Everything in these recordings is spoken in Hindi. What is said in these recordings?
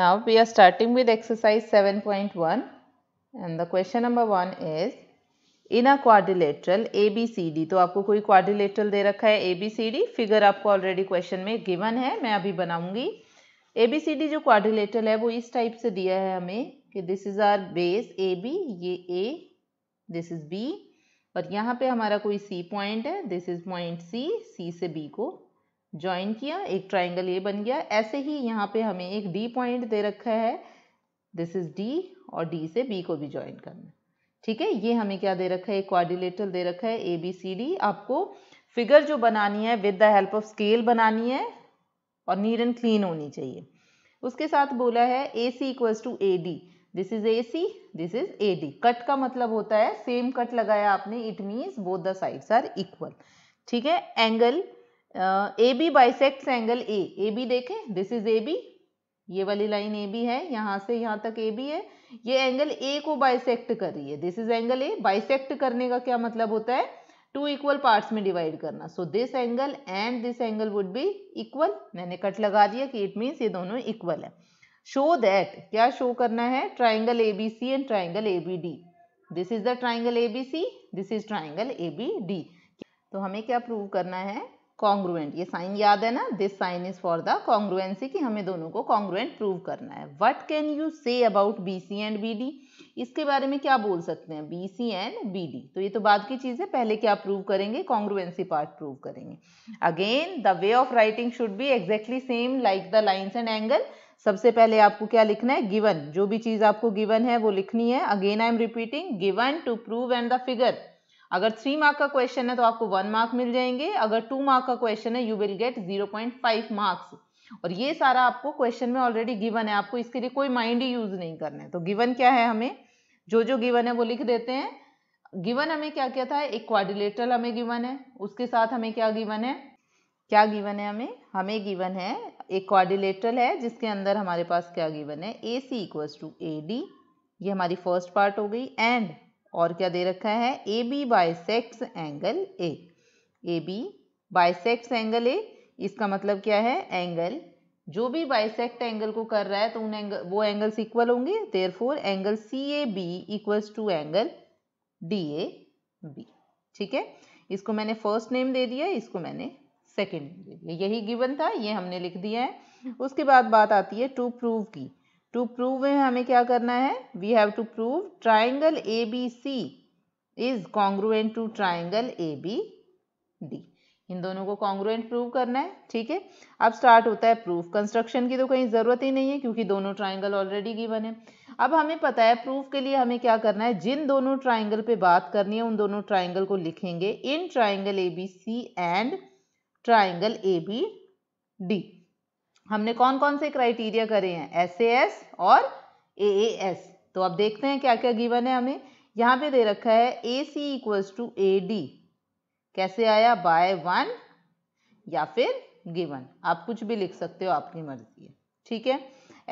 Now we are starting with exercise 7.1 and the question number 1 is in a quadrilateral ABCD to aapko koi quadrilateral de rakha hai ABCD figure aapko already question mein given hai main abhi banaungi ABCD jo quadrilateral hai wo is type se diya hai hame ki this is our base ab ye a this is b aur yahan pe hamara koi c point hai this is point c c se b ko join किया एक ट्राइंगल ये बन गया ऐसे ही यहाँ पे हमें एक डी पॉइंट दे रखा है दिस इज डी और डी से बी को भी ज्वाइन करना ठीक है ये हमें क्या दे रखा है क्वारिलेटर दे रखा है ए बी सी डी आपको फिगर जो बनानी है with the help of scale बनानी है और नीट एंड क्लीन होनी चाहिए उसके साथ बोला है A C equals to A D this is A C this is A D cut का मतलब होता है सेम कट लगाया आपने it means both the sides are equal ठीक है angle A B bisect angle A A B देखें दिस इज ए बी ये वाली लाइन ए बी है यहाँ से यहाँ तक ए बी है ये एंगल ए को बाइसेक्ट कर रही है this is angle A bisect करने का क्या मतलब होता है टू इक्वल पार्ट्स में डिवाइड करना so this angle and this angle would be equal मैंने कट लगा दिया कि इट मीन्स ये दोनों इक्वल है शो दैट क्या शो करना है triangle A B C and triangle A B D this is the triangle A B C this is triangle A B D तो हमें क्या प्रूव करना है कॉन्ग्रुएंट ये साइन याद है ना this sign is for the congruency कि हमें दोनों को कॉन्ग्रुएंट प्रूव करना है what can you say about B C and B D इसके बारे में क्या बोल सकते हैं B C and B D तो ये तो बाद की चीज़ है पहले क्या प्रूव करेंगे कॉन्ग्रुएंसी पार्ट प्रूव करेंगे again the way of writing should be exactly same like the lines and angle सबसे पहले आपको क्या लिखना है गिवन जो भी चीज़ आपको गिवन है वो लिखनी है again I am repeating given to prove and the figure अगर थ्री मार्क का क्वेश्चन है तो आपको वन मार्क मिल जाएंगे अगर टू मार्क का क्वेश्चन है you will get zero point five marks और ये सारा आपको क्वेश्चन में ऑलरेडी गिवन है आपको इसके लिए कोई माइंड ही यूज नहीं करना है तो गिवन क्या है हमें जो जो गिवन है वो लिख देते हैं गिवन हमें क्या क्या था एक क्वाड्रिलेटरल हमें गिवन है उसके साथ हमें क्या गिवन है क्या गिवन है हमें हमें गिवन है एक क्वाड्रिलेटरल है जिसके अंदर हमारे पास क्या गिवन है A C equals to A D ये हमारी फर्स्ट पार्ट हो गई एंड और क्या दे रखा है A B bisects angle A A B bisects angle A इसका मतलब क्या है एंगल जो भी बाइसेक्ट एंगल को कर रहा है तो उन एंगल वो एंगल्स इक्वल होंगे therefore angle C A B equals to angle D A B ठीक है इसको मैंने फर्स्ट नेम दे दिया इसको मैंने सेकेंड नेम दे दिया यही गिवन था ये हमने लिख दिया है उसके बाद बात आती है टू प्रूव की टू प्रूव में हमें क्या करना है we have to prove triangle A B C is congruent to triangle A B D इन दोनों को कॉन्ग्रुएंट प्रूव करना है ठीक है अब स्टार्ट होता है प्रूफ कंस्ट्रक्शन की तो कहीं ज़रूरत ही नहीं है क्योंकि दोनों ट्राइंगल ऑलरेडी गिवन है अब हमें पता है प्रूफ के लिए हमें क्या करना है जिन दोनों ट्राइंगल पे बात करनी है उन दोनों ट्राइंगल को लिखेंगे in triangle A B C and triangle A B D हमने कौन कौन से क्राइटेरिया करे हैं एस ए एस और ए ए एस तो अब देखते हैं क्या क्या गिवन है हमें यहाँ पे दे रखा है A C equals to A D कैसे आया बाय वन या फिर गिवन आप कुछ भी लिख सकते हो आपकी मर्जी है ठीक है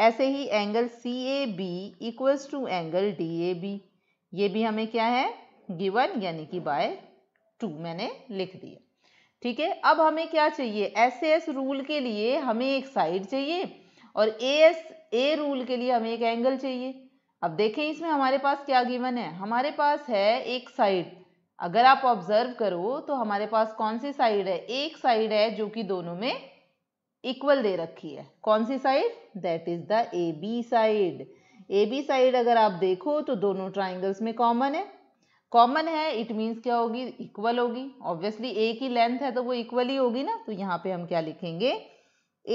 ऐसे ही angle C A B equals to angle D A B ये भी हमें क्या है गिवन यानी कि बाय टू मैंने लिख दिया ठीक है अब हमें क्या चाहिए एस एस रूल के लिए हमें एक साइड चाहिए और ए एस ए रूल के लिए हमें एक एंगल चाहिए अब देखें इसमें हमारे पास क्या गिवन है हमारे पास है एक साइड अगर आप ऑब्जर्व करो तो हमारे पास कौन सी साइड है एक साइड है जो कि दोनों में इक्वल दे रखी है कौन सी side that is the A B side A B side अगर आप देखो तो दोनों ट्राइंगल्स में कॉमन है कॉमन है इट मीन्स क्या होगी इक्वल होगी ऑब्वियसली ए की लेंथ है तो वो इक्वल ही होगी ना तो यहाँ पे हम क्या लिखेंगे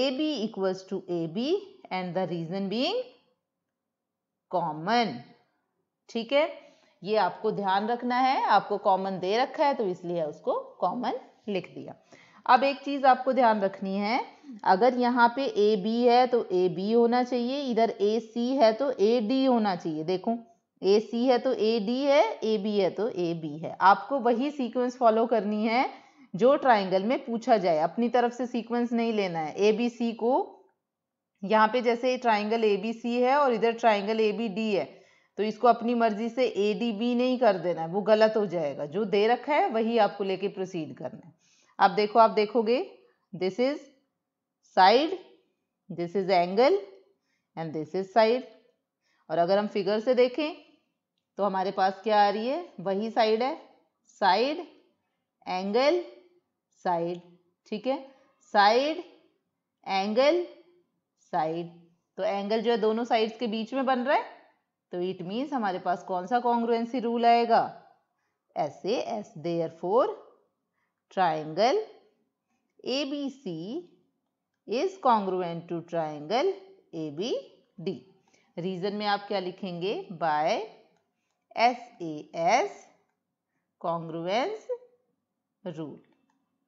A B equals to A B and the reason being common ठीक है ये आपको ध्यान रखना है आपको कॉमन दे रखा है तो इसलिए उसको कॉमन लिख दिया अब एक चीज़ आपको ध्यान रखनी है अगर यहाँ पे ए बी है तो ए बी होना चाहिए इधर ए सी है तो ए डी होना चाहिए देखो ए सी है तो ए डी है ए बी है तो ए बी है आपको वही सीक्वेंस फॉलो करनी है जो ट्राइंगल में पूछा जाए अपनी तरफ से सीक्वेंस नहीं लेना है ए बी सी को यहाँ पे जैसे ट्राइंगल ए बी सी है और इधर ट्राइंगल ए बी डी है तो इसको अपनी मर्जी से ए डी बी नहीं कर देना है वो गलत हो जाएगा जो दे रखा है वही आपको लेके प्रोसीड करना है आप देखो आप देखोगे this is side this is angle and this is side और अगर हम फिगर से देखें तो हमारे पास क्या आ रही है वही साइड है साइड एंगल साइड ठीक है साइड एंगल साइड तो एंगल जो है दोनों साइड्स के बीच में बन रहा है तो इट मीन्स हमारे पास कौन सा कॉन्ग्रुएंसी रूल आएगा S A S therefore triangle A B C is congruent to triangle A B D reason में आप क्या लिखेंगे by S A S congruence rule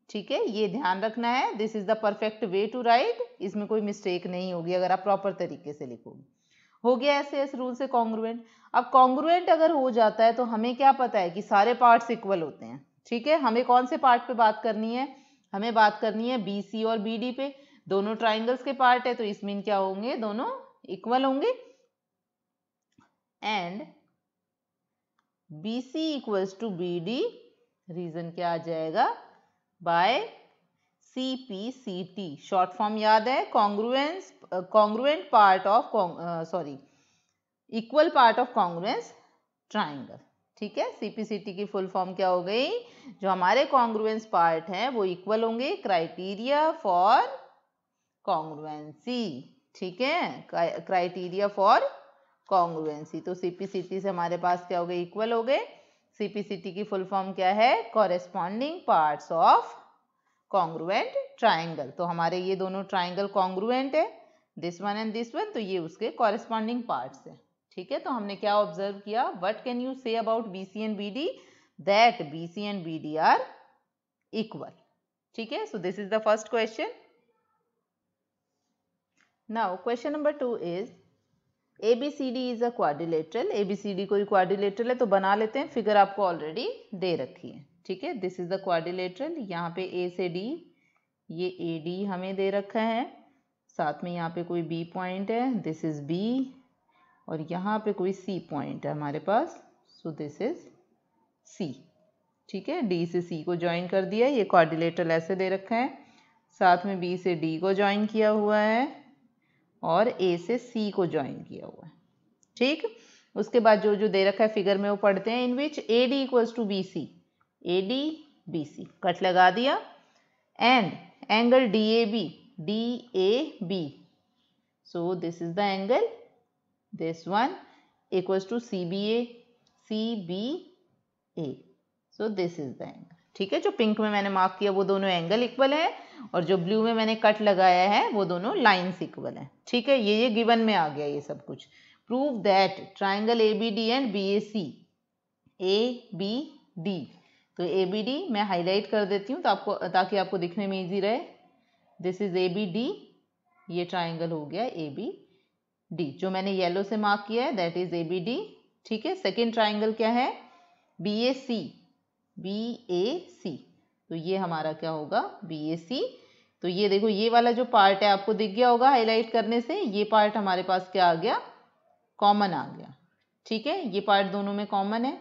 ठीक है ये ध्यान रखना है this is the perfect way to write इसमें कोई मिस्टेक नहीं होगी अगर आप प्रॉपर तरीके से लिखोगे हो गया ऐसे एस रूल से कॉन्ग्रुएंट अब कॉन्ग्रुएंट अगर हो जाता है तो हमें क्या पता है कि सारे पार्ट्स इक्वल होते हैं ठीक है हमें कौन से पार्ट पे बात करनी है हमें बात करनी है बी सी और बी डी पे दोनों ट्राइंगल्स के पार्ट है तो इसमें क्या होंगे दोनों इक्वल होंगे and B C equals to B D reason क्या आ जाएगा by C P C T short form याद है congruence congruent part of sorry equal part of congruence triangle ठीक है टी की फुल फॉर्म क्या हो गई जो हमारे कॉन्ग्रुएंस पार्ट हैं वो इक्वल होंगे क्राइटेरिया फॉर कॉन्ग्रुएंसी ठीक है क्राइटेरिया फॉर कॉन्ग्रुएंसी तो सीपीसीटी से हमारे पास क्या हो गए इक्वल हो गए सीपीसीटी की फुल फॉर्म क्या है corresponding part of congruent triangle तो हमारे ये दोनों ट्राइंगल कॉन्ग्रुएंट है this one and this one तो ये उसके कॉरेस्पॉन्डिंग पार्ट्स है ठीक है तो हमने क्या ऑब्जर्व किया what can you say about B C and B D that B C and B D are equal ठीक है so this is the first question now question number two is A B C D is a quadrilateral A B C D कोई क्वारिलेटरल है तो बना लेते हैं फिगर आपको ऑलरेडी दे रखी है ठीक है दिस इज द क्वारिलेटरल यहाँ पे ए से डी ये ए डी हमें दे रखा है साथ में यहाँ पे कोई बी पॉइंट है दिस इज बी और यहाँ पे कोई सी पॉइंट है हमारे पास सो दिस इज सी ठीक है डी से सी को ज्वाइन कर दिया ये क्वारिलेटरल ऐसे दे रखा है साथ में बी से डी को ज्वाइन किया हुआ है और ए से सी को ज्वाइन किया हुआ है ठीक उसके बाद जो जो दे रखा है फिगर में वो पढ़ते हैं in which A D equals to B C A D B C cut लगा दिया and angle D A B D A B so this is the angle C B A C B A so this is the angle ठीक है जो पिंक में मैंने मार्क किया वो दोनों एंगल इक्वल है और जो ब्लू में मैंने कट लगाया है वो दोनों लाइन्स इक्वल है ठीक है ये ये गिवन में आ गया ये सब कुछ prove that triangle A B D and B A C A B D तो ए बी डी मैं हाईलाइट कर देती हूँ तो आपको ताकि आपको दिखने में ईजी रहे this is A B D ये ट्राइंगल हो गया ए बी डी जो मैंने येलो से मार्क किया है that is A B D ठीक है सेकेंड ट्राइंगल क्या है B A C B A C तो ये हमारा क्या होगा बी ए सी तो ये देखो ये वाला जो पार्ट है आपको दिख गया होगा हाईलाइट करने से ये पार्ट हमारे पास क्या आ गया कॉमन आ गया ठीक है ये पार्ट दोनों में कॉमन है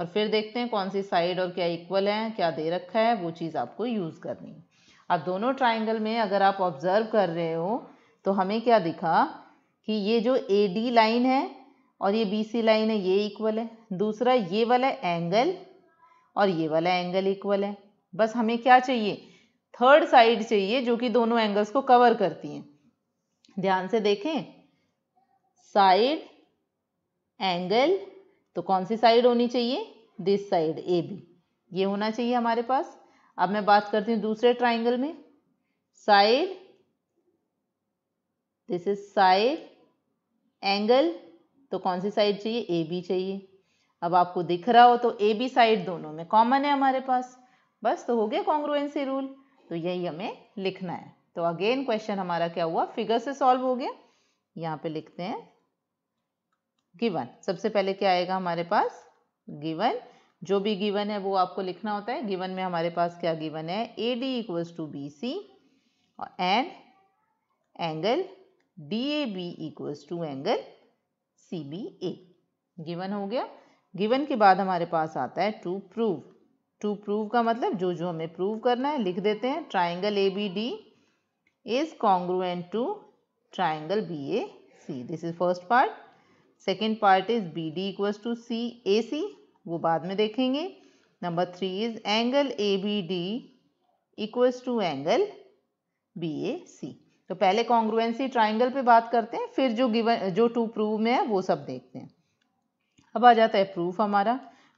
और फिर देखते हैं कौन सी साइड और क्या इक्वल है क्या दे रखा है वो चीज़ आपको यूज़ करनी है अब दोनों ट्राइंगल में अगर आप ऑब्जर्व कर रहे हो तो हमें क्या दिखा कि ये जो ए डी लाइन है और ये बी सी लाइन है ये इक्वल है दूसरा ये वाला एंगल और ये वाला एंगल इक्वल है बस हमें क्या चाहिए थर्ड साइड चाहिए जो कि दोनों एंगल्स को कवर करती हैं ध्यान से देखें साइड एंगल तो कौन सी साइड होनी चाहिए दिस साइड ए बी ये होना चाहिए हमारे पास अब मैं बात करती हूँ दूसरे ट्राइंगल में side this is side angle तो कौन सी साइड चाहिए ए बी चाहिए अब आपको दिख रहा हो तो ए बी साइड दोनों में कॉमन है हमारे पास बस तो हो गया कॉन्ग्रुएंसी रूल तो यही हमें लिखना है तो अगेन क्वेश्चन हमारा क्या हुआ फिगर से सॉल्व हो गया यहाँ पे लिखते हैं गिवन सबसे पहले क्या आएगा हमारे पास गिवन जो भी गिवन है वो आपको लिखना होता है गिवन में हमारे पास क्या गिवन है A D equals to B C and angle D A B equals to angle C B A given हो गया गिवन के बाद हमारे पास आता है टू प्रूव टू प्रूव का मतलब जो जो हमें प्रूव करना है लिख देते हैं triangle A B D is congruent to triangle B A C this is first part second part is B D equals to C A C वो बाद में देखेंगे number three is angle A B D equals to angle B A C तो पहले कॉन्ग्रुएंसी ट्राइंगल पे बात करते हैं फिर जो गिवन जो टू प्रूव में है वो सब देखते हैं अब आ जाता है प्रूफ हमारा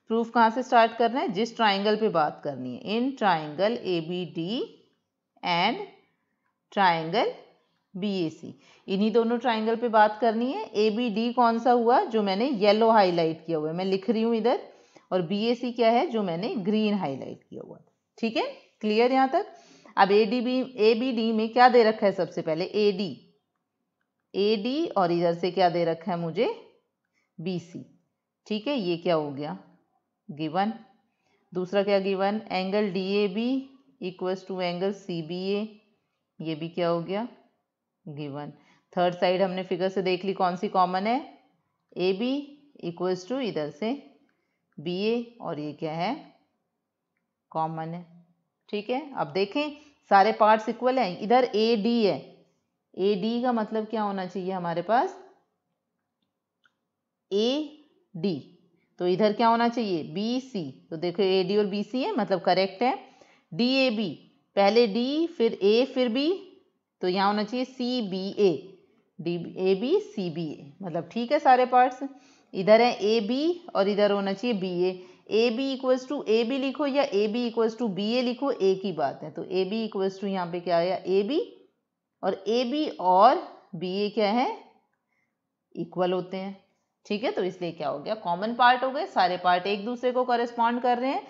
प्रूफ कहाँ से स्टार्ट करना है जिस ट्राइंगल पे बात करनी है in triangle A B D and triangle B A C इन्हीं दोनों ट्राइंगल पे बात करनी है ए बी डी कौन सा हुआ जो मैंने येलो हाईलाइट किया हुआ है मैं लिख रही हूँ इधर और बी ए सी क्या है जो मैंने ग्रीन हाईलाइट किया हुआ ठीक है क्लियर यहाँ तक अब A D B A B D में क्या दे रखा है सबसे पहले ए डी ए डी और इधर से क्या दे रखा है मुझे बी सी ठीक है ये क्या हो गया गिवन दूसरा क्या given angle D A B equals to angle C B A ये भी क्या हो गया गिवन थर्ड साइड हमने फिगर से देख ली कौन सी कॉमन है ए बी इक्वल्स टू इधर से बी ए और ये क्या है कॉमन है ठीक है अब देखें सारे पार्ट्स इक्वल हैं इधर ए डी है ए डी का मतलब क्या होना चाहिए हमारे पास ए डी तो इधर क्या होना चाहिए बी सी तो देखो ए डी और बी सी है मतलब करेक्ट है डी ए बी पहले डी फिर ए फिर बी तो यहाँ होना चाहिए C B A D A B C B A मतलब ठीक है सारे पार्ट्स इधर है ए बी और इधर होना चाहिए B A A B equals to A B लिखो या A B equals to B A लिखो ए की बात है तो ए बी इक्वल्स टू यहाँ पे क्या आया ए बी और ए बी और बी ए क्या है इक्वल होते हैं ठीक है तो इसलिए क्या हो गया कॉमन पार्ट हो गए सारे पार्ट एक दूसरे को करेस्पॉन्ड कर रहे हैं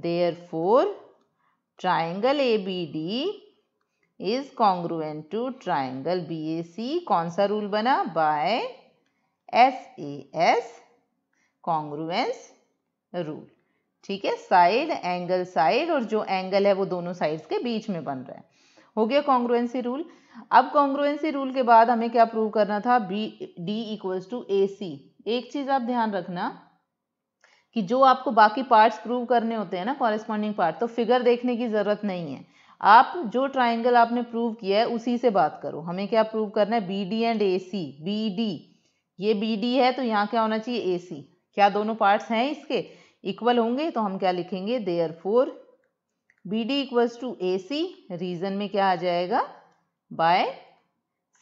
therefore triangle A B D is congruent to triangle B A C कौन सा रूल बना by S A S congruence rule ठीक है साइड एंगल साइड और जो एंगल है वो दोनों साइड्स के बीच में बन रहा है हो गया कॉन्ग्रुएंसी रूल अब कॉन्ग्रुएंसी रूल के बाद हमें क्या प्रूव करना था B D equals to A C एक चीज़ आप ध्यान रखना कि जो आपको बाकी पार्ट्स प्रूव करने होते हैं ना कॉरेस्पॉन्डिंग पार्ट तो फिगर देखने की ज़रूरत नहीं है आप जो ट्राइंगल आपने प्रूव किया है उसी से बात करो हमें क्या प्रूव करना है B D and A C B D ये बी डी है तो यहाँ क्या होना चाहिए ए सी क्या दोनों पार्ट्स हैं इसके इक्वल होंगे तो हम क्या लिखेंगे therefore B D equals to A C reason में क्या आ जाएगा by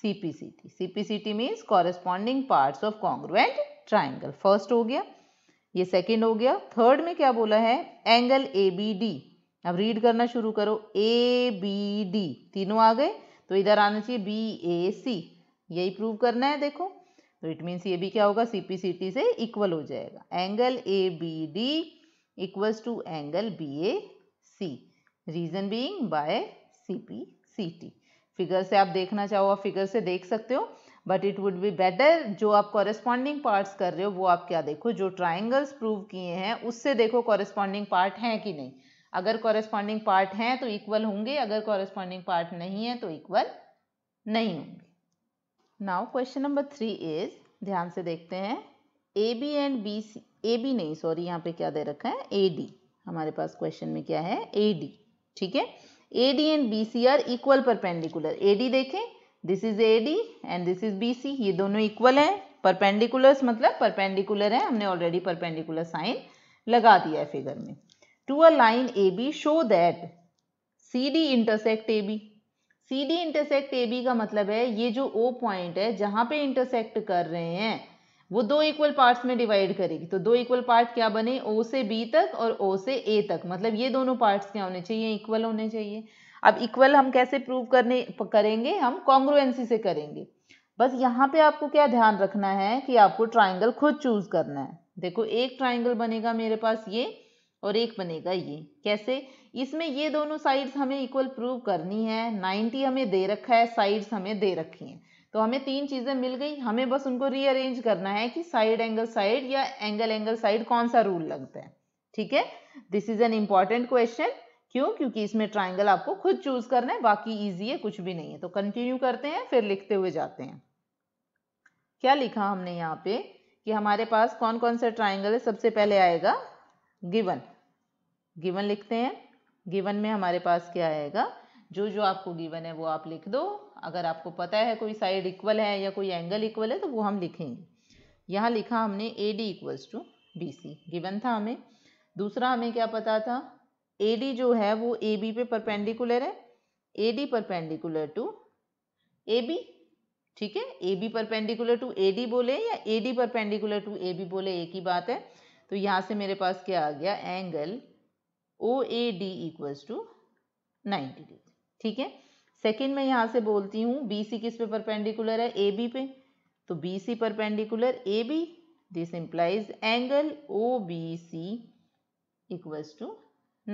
CPCT. CPCT means corresponding parts of congruent triangle first हो गया ये सेकेंड हो गया थर्ड में क्या बोला है एंगल ए बी डी अब रीड करना शुरू करो ए बी डी तीनों आ गए तो इधर आना चाहिए बी ए सी यही प्रूव करना है देखो तो इट मीन्स ये भी क्या होगा सी पी सी टी से इक्वल हो जाएगा angle A B D equals to angle B A C reason being by C P C T figure से आप देखना चाहो आप फिगर से देख सकते हो but it would be better जो आप कॉरेस्पॉन्डिंग पार्ट्स कर रहे हो वो आप क्या देखो जो ट्राइंगल्स प्रूव किए हैं उससे देखो कॉरेस्पॉन्डिंग पार्ट हैं कि नहीं अगर कॉरेस्पॉन्डिंग पार्ट हैं तो इक्वल होंगे अगर कॉरेस्पॉन्डिंग पार्ट नहीं है तो इक्वल नहीं होंगे now question number three is ध्यान से देखते हैं A B and B C A B नहीं सॉरी यहाँ पे क्या दे रखा है ए डी हमारे पास क्वेश्चन में क्या है ए डी ठीक है A D and B C are equal perpendicular A D देखें this is A D and this is B C ये दोनों इक्वल हैं परपेंडिकुलर्स मतलब परपेंडिकुलर है हमने ऑलरेडी परपेंडिकुलर साइन लगा दिया है फिगर में to a line A B show that C D intersect A B C D intersect A B का मतलब है ये जो ओ पॉइंट है जहाँ पे इंटरसेक्ट कर रहे हैं वो दो इक्वल पार्ट्स में डिवाइड करेगी तो दो इक्वल पार्ट क्या बने ओ से बी तक और ओ से ए तक मतलब ये दोनों पार्ट्स क्या होने चाहिए इक्वल होने चाहिए अब इक्वल हम कैसे प्रूव करने करेंगे हम कॉन्ग्रुएंसी से करेंगे बस यहाँ पे आपको क्या ध्यान रखना है कि आपको ट्राइंगल खुद चूज करना है देखो एक ट्राइंगल बनेगा मेरे पास ये और एक बनेगा ये कैसे इसमें ये दोनों साइड्स हमें इक्वल प्रूव करनी है 90 हमें दे रखा है साइड्स हमें दे रखी हैं तो हमें तीन चीज़ें मिल गई हमें बस उनको रीअरेंज करना है कि साइड एंगल साइड या एंगल एंगल साइड कौन सा रूल लगता है ठीक है this is an important question क्यों क्योंकि इसमें ट्राइंगल आपको खुद चूज करना है बाकी ईजी है कुछ भी नहीं है तो कंटिन्यू करते हैं फिर लिखते हुए जाते हैं क्या लिखा हमने यहाँ पे कि हमारे पास कौन कौन सा ट्राइंगल है सबसे पहले आएगा गिवन गिवन लिखते हैं गिवन में हमारे पास क्या आएगा जो जो आपको गिवन है वो आप लिख दो अगर आपको पता है कोई साइड इक्वल है या कोई एंगल इक्वल है तो वो हम लिखेंगे यहाँ लिखा हमने A D equals to B C given था हमें दूसरा हमें क्या पता था ए डी जो है वो ए बी पे परपेंडिकुलर है A D perpendicular to A B ठीक है A B perpendicular to A D बोले या A D perpendicular to A B बोले एक ही बात है तो यहाँ से मेरे पास क्या आ गया angle O A D equals to ninety degree ठीक है सेकेंड मैं यहाँ से बोलती हूँ बी सी किस पे परपेंडिकुलर है ए बी पे तो B C perpendicular A B this implies angle O B C equals to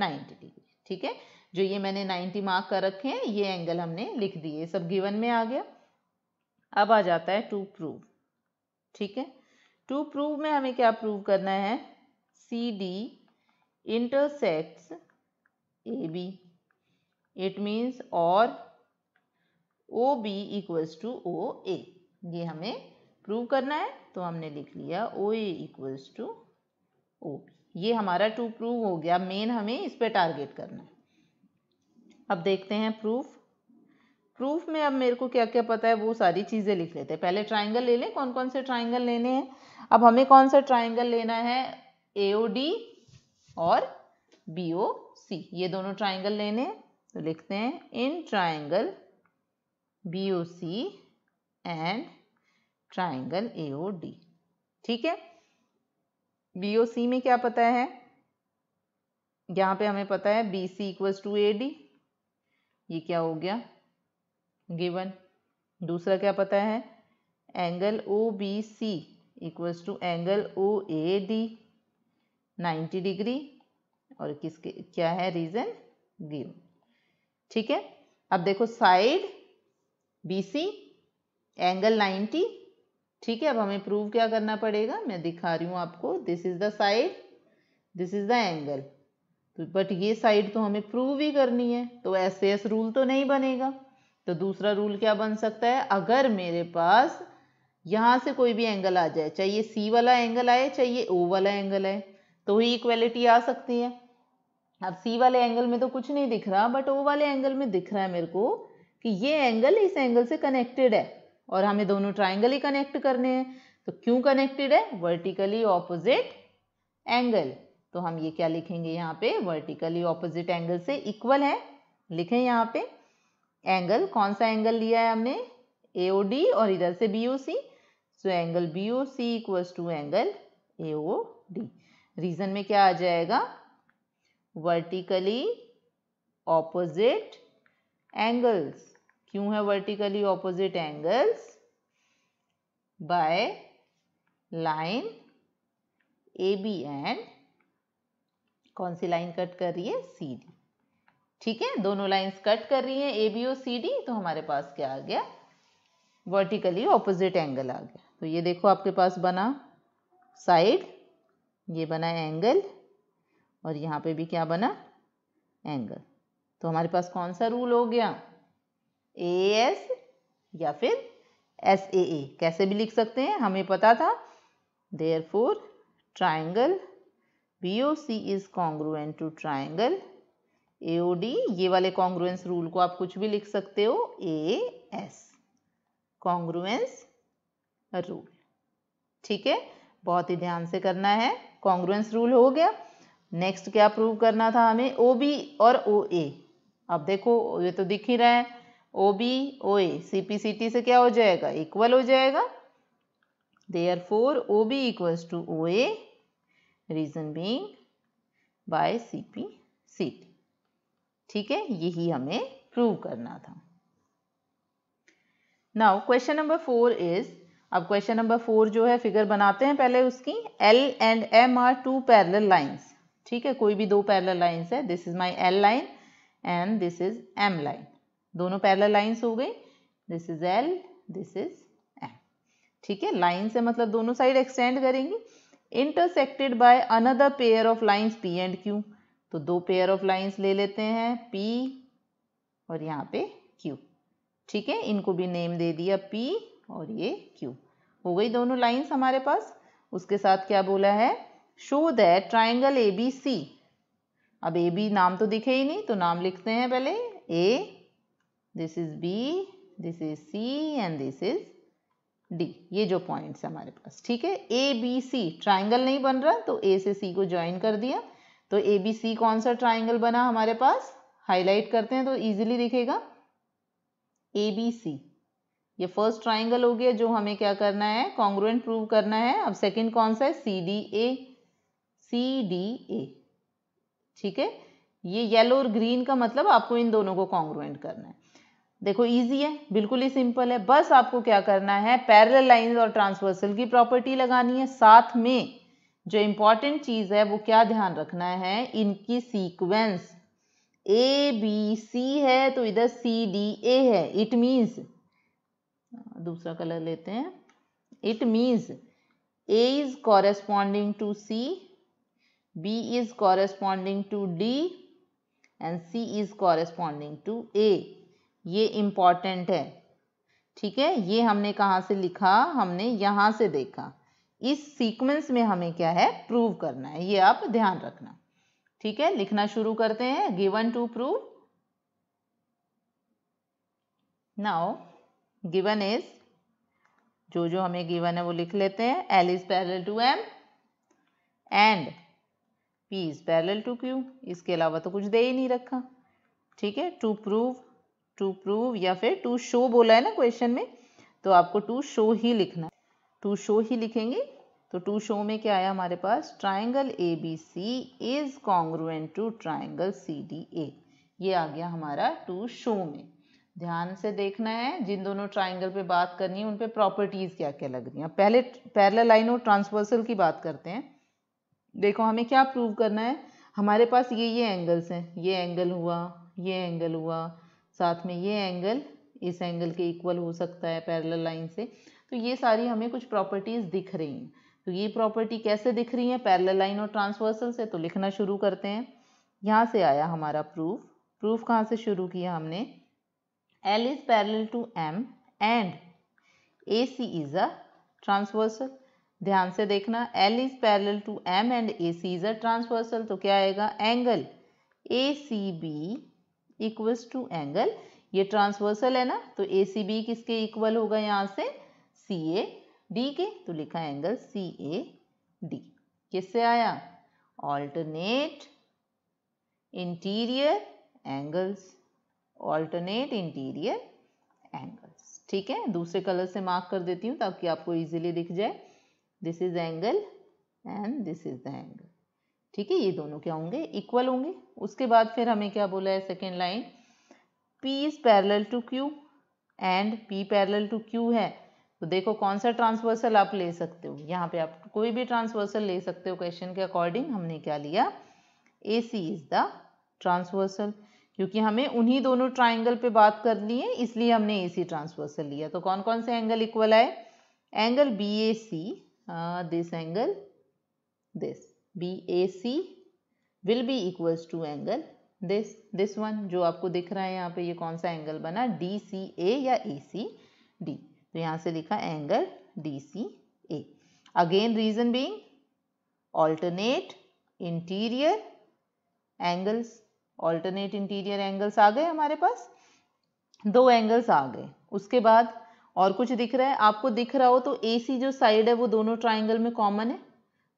ninety degree ठीक है जो ये मैंने नाइन्टी मार्क कर रखे हैं ये एंगल हमने लिख दिए सब गिवन में आ गया अब आ जाता है टू प्रूव ठीक है टू प्रूव में हमें क्या प्रूव करना है C D intersects A B it means और O B equals to O A ये हमें प्रूव करना है तो हमने लिख लिया ओ ए टू ओ बी ये हमारा टू प्रूव हो गया मेन हमें इस पर टारगेट करना है अब देखते हैं प्रूफ प्रूफ में अब मेरे को क्या क्या पता है वो सारी चीज़ें लिख लेते हैं पहले ट्राइंगल ले लें कौन कौन से ट्राइंगल लेने हैं अब हमें कौन सा ट्राइंगल लेना है ए ओ डी और बी ओ सी ये दोनों ट्राइंगल लेने हैं तो लिखते हैं in triangle BOC and triangle AOD ठीक है BOC में क्या पता है यहाँ पे हमें पता है BC C equals to A ये क्या हो गया गिवन दूसरा क्या पता है angle O B C equals to angle O A D ninety degree और किसके क्या है रीजन गिवन ठीक है अब देखो साइड BC एंगल 90 ठीक है अब हमें प्रूव क्या करना पड़ेगा मैं दिखा रही हूँ आपको this is the side this is the angle तो बट ये साइड तो हमें प्रूव ही करनी है तो एस एस रूल तो नहीं बनेगा तो दूसरा रूल क्या बन सकता है अगर मेरे पास यहाँ से कोई भी एंगल आ जाए ये सी वाला एंगल आए चाहिए ओ वाला एंगल आए तो ही इक्वेलिटी आ सकती है अब सी वाले एंगल में तो कुछ नहीं दिख रहा बट ओ वाले एंगल में दिख रहा है मेरे को कि ये एंगल इस एंगल से कनेक्टेड है और हमें दोनों ट्राइंगल ही कनेक्ट करने हैं तो क्यों कनेक्टेड है वर्टिकली ऑपोजिट एंगल तो हम ये क्या लिखेंगे यहाँ पे वर्टिकली ऑपोजिट एंगल से इक्वल है लिखें यहाँ पे एंगल कौन सा एंगल लिया है हमने एओडी और इधर से B O C so angle B O C equals to angle AOD reason में क्या आ जाएगा वर्टिकली ऑपोजिट एंगल्स क्यों है vertically opposite angles by line A B and कौन सी लाइन कट कर रही है सी डी ठीक है दोनों लाइंस कट कर रही है ए बी और सी डी तो हमारे पास क्या आ गया वर्टिकली ऑपोजिट एंगल आ गया तो ये देखो आपके पास बना साइड ये बना एंगल और यहाँ पे भी क्या बना एंगल तो हमारे पास कौन सा रूल हो गया ए एस या फिर एस ए ए कैसे भी लिख सकते हैं हमें पता था therefore triangle B O C is congruent to triangle A O D ये वाले कॉन्ग्रुएंस रूल को आप कुछ भी लिख सकते हो ए एस कॉन्ग्रुएंस रूल ठीक है बहुत ही ध्यान से करना है कॉन्ग्रुएंस रूल हो गया नेक्स्ट क्या प्रूव करना था हमें ओ बी और ओ ए अब देखो ये तो दिख ही रहा है O B O A C P C T से क्या हो जाएगा इक्वल हो जाएगा therefore O B equals to O A reason being by C P C T ठीक है यही हमें प्रूव करना था now question number four is अब क्वेश्चन नंबर फोर जो है फिगर बनाते हैं पहले उसकी L and M are two parallel lines ठीक है कोई भी दो पैरल लाइन्स है this is my L line and this is M line दोनों पैरल लाइन्स हो गई this is L this is M ठीक है लाइन से मतलब दोनों साइड एक्सटेंड करेंगे intersected by another pair of lines P and Q तो दो पेयर ऑफ लाइन्स ले लेते हैं पी और यहाँ पे क्यू ठीक है इनको भी नेम दे दिया पी और ये क्यू हो गई दोनों लाइन्स हमारे पास उसके साथ क्या बोला है show that triangle A B C अब ए बी नाम तो दिखे ही नहीं तो नाम लिखते हैं पहले A this is B this is C and this is D ये जो पॉइंट्स है हमारे पास ठीक है ए बी सी ट्राइंगल नहीं बन रहा तो ए से सी को ज्वाइन कर दिया तो ए बी सी कौन सा ट्राइंगल बना हमारे पास हाईलाइट करते हैं तो इजीली दिखेगा ए बी सी ये फर्स्ट ट्राइंगल हो गया जो हमें क्या करना है कॉन्ग्रुएंट प्रूव करना है अब सेकेंड कौन सा है सी डी ए सी डी ए ठीक है ये येलो और ग्रीन का मतलब आपको इन दोनों को कॉन्ग्रुएंट करना है देखो इजी है बिल्कुल ही सिंपल है बस आपको क्या करना है पैरल लाइन और ट्रांसवर्सल की प्रॉपर्टी लगानी है साथ में जो इंपॉर्टेंट चीज़ है वो क्या ध्यान रखना है इनकी सीक्वेंस ए बी सी है तो इधर सी डी ए है इट मीन्स दूसरा कलर लेते हैं it means A is corresponding to C B is corresponding to D and C is corresponding to A ये इम्पॉर्टेंट है ठीक है ये हमने कहाँ से लिखा हमने यहाँ से देखा इस सीक्वेंस में हमें क्या है प्रूव करना है ये आप ध्यान रखना ठीक है लिखना शुरू करते हैं given to prove now given is जो जो हमें गिवन है वो लिख लेते हैं L is parallel to M and P is parallel to Q इसके अलावा तो कुछ दे ही नहीं रखा ठीक है टू प्रूव टू प्रूव या फिर टू शो बोला है ना क्वेश्चन में तो आपको टू शो ही लिखना टू शो ही लिखेंगे तो टू शो में क्या आया हमारे पास triangle A B C is congruent to triangle C D A ये आ गया हमारा टू शो में ध्यान से देखना है जिन दोनों ट्राइंगल पे बात करनी है उन पे प्रॉपर्टीज़ क्या क्या लग रही हैं पहले पैरल लाइन और ट्रांसवर्सल की बात करते हैं देखो हमें क्या प्रूव करना है हमारे पास ये ये एंगल्स हैं ये एंगल हुआ ये एंगल हुआ साथ में ये एंगल इस एंगल के इक्वल हो सकता है पैरेलल लाइन से तो ये सारी हमें कुछ प्रॉपर्टीज़ दिख रही हैं तो ये प्रॉपर्टी कैसे दिख रही है पैरेलल लाइन और ट्रांसवर्सल से तो लिखना शुरू करते हैं यहाँ से आया हमारा प्रूफ प्रूफ कहाँ से शुरू किया हमने L is parallel to M and A C is a transversal ध्यान से देखना L is parallel to M and A C is a transversal तो क्या आएगा angle A C B equals to angle ये ट्रांसवर्सल है ना तो ए सी बी किसके इक्वल होगा यहाँ से सी ए डी के तो लिखा एंगल सी ए डी किससे आया alternate interior angles alternate interior angles ठीक है दूसरे कलर से मार्क कर देती हूँ ताकि आपको इजीली दिख जाए this is angle and this is the angle ठीक है ये दोनों क्या होंगे इक्वल होंगे उसके बाद फिर हमें क्या बोला है second line P is parallel to Q and P parallel to Q है तो देखो कौन सा ट्रांसवर्सल आप ले सकते हो यहाँ पे आप कोई भी ट्रांसवर्सल ले सकते हो क्वेश्चन के अकॉर्डिंग हमने क्या लिया A C is the transversal क्योंकि हमें उन्हीं दोनों ट्राइंगल पे बात करनी है इसलिए हमने ए सी ट्रांसवर्सल लिया तो कौन कौन से एंगल इक्वल आए angle B A C this angle this BAC will be equals to angle this this one जो आपको दिख रहा है यहाँ पे ये कौन सा एंगल बना DCA या ACD तो यहाँ से लिखा angle DCA again reason being alternate interior angles alternate interior angles आ गए हमारे पास दो एंगल्स आ गए उसके बाद और कुछ दिख रहा है आपको दिख रहा हो तो ए सी जो साइड है वो दोनों ट्राइंगल में कॉमन है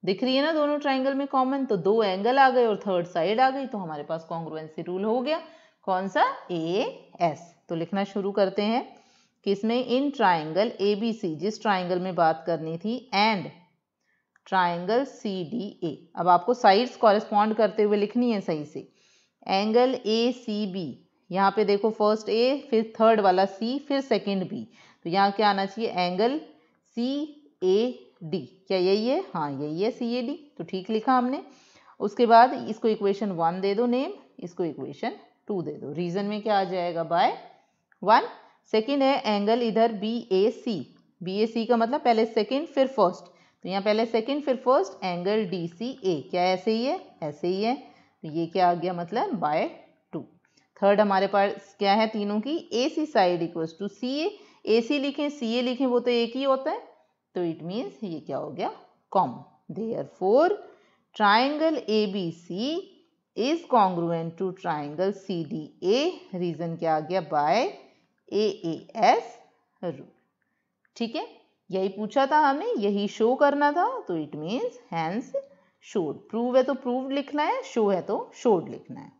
दिख रही है ना दोनों ट्राइंगल में कॉमन तो दो एंगल आ गए और थर्ड साइड आ गई तो हमारे पास कॉन्ग्रुएंसी रूल हो गया कौन सा ए एस तो लिखना शुरू करते हैं कि इसमें इन ट्राइंगल ए बी सी जिस ट्राइंगल में बात करनी थी and triangle C D A अब आपको साइड्स कॉरेस्पॉन्ड करते हुए लिखनी है सही से एंगल ए सी बी यहाँ पे देखो फर्स्ट ए फिर थर्ड वाला सी फिर सेकेंड बी तो यहाँ क्या आना चाहिए एंगल सी ए डी क्या यही है हाँ यही है सी ए डी तो ठीक लिखा हमने उसके बाद इसको इक्वेशन वन दे दो नेम इसको इक्वेशन टू दे दो रीजन में क्या आ जाएगा बाय वन सेकेंड है एंगल इधर B A C B A C का मतलब पहले सेकेंड फिर फर्स्ट तो यहाँ पहले सेकेंड फिर first angle D C A क्या ऐसे ही है ऐसे ही है तो ये क्या आ गया मतलब बाय टू थर्ड हमारे पास क्या है तीनों की A C side equals to C A A C लिखें सी ए लिखें वो तो एक ही होता है तो इट मीन्स ये क्या हो गया कॉम therefore triangle A B C is congruent to triangle C D A reason क्या आ गया by A A S rule ठीक है यही पूछा था हमें यही शो करना था तो it means hence showed prove है तो प्रूव लिखना है शो है तो शोड लिखना है